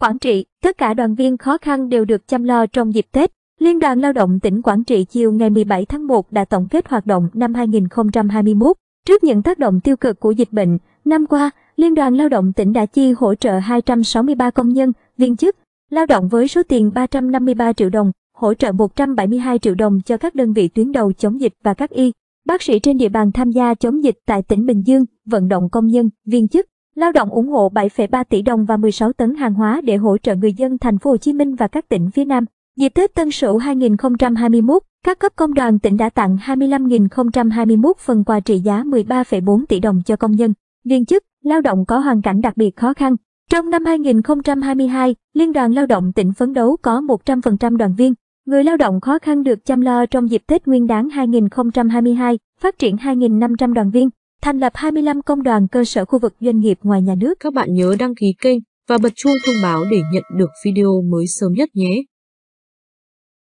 Quảng Trị, tất cả đoàn viên khó khăn đều được chăm lo trong dịp Tết. Liên đoàn Lao động tỉnh Quảng Trị chiều ngày 17 tháng 1 đã tổng kết hoạt động năm 2021. Trước những tác động tiêu cực của dịch bệnh, năm qua, Liên đoàn Lao động tỉnh đã chi hỗ trợ 263 công nhân, viên chức, lao động với số tiền 353 triệu đồng, hỗ trợ 172 triệu đồng cho các đơn vị tuyến đầu chống dịch và các y, bác sĩ trên địa bàn tham gia chống dịch tại tỉnh Bình Dương, vận động công nhân, viên chức, Lao động ủng hộ 7,3 tỷ đồng và 16 tấn hàng hóa để hỗ trợ người dân thành phố Hồ Chí Minh và các tỉnh phía Nam. Dịp Tết Tân Sửu 2021, các cấp công đoàn tỉnh đã tặng 25.021 phần quà trị giá 13,4 tỷ đồng cho công nhân, viên chức, lao động có hoàn cảnh đặc biệt khó khăn. Trong năm 2022, Liên đoàn Lao động tỉnh phấn đấu có 100% đoàn viên, người lao động khó khăn được chăm lo trong dịp Tết Nguyên đán 2022, phát triển 2.500 đoàn viên thành lập 25 công đoàn cơ sở khu vực doanh nghiệp ngoài nhà nước. Các bạn nhớ đăng ký kênh và bật chuông thông báo để nhận được video mới sớm nhất nhé.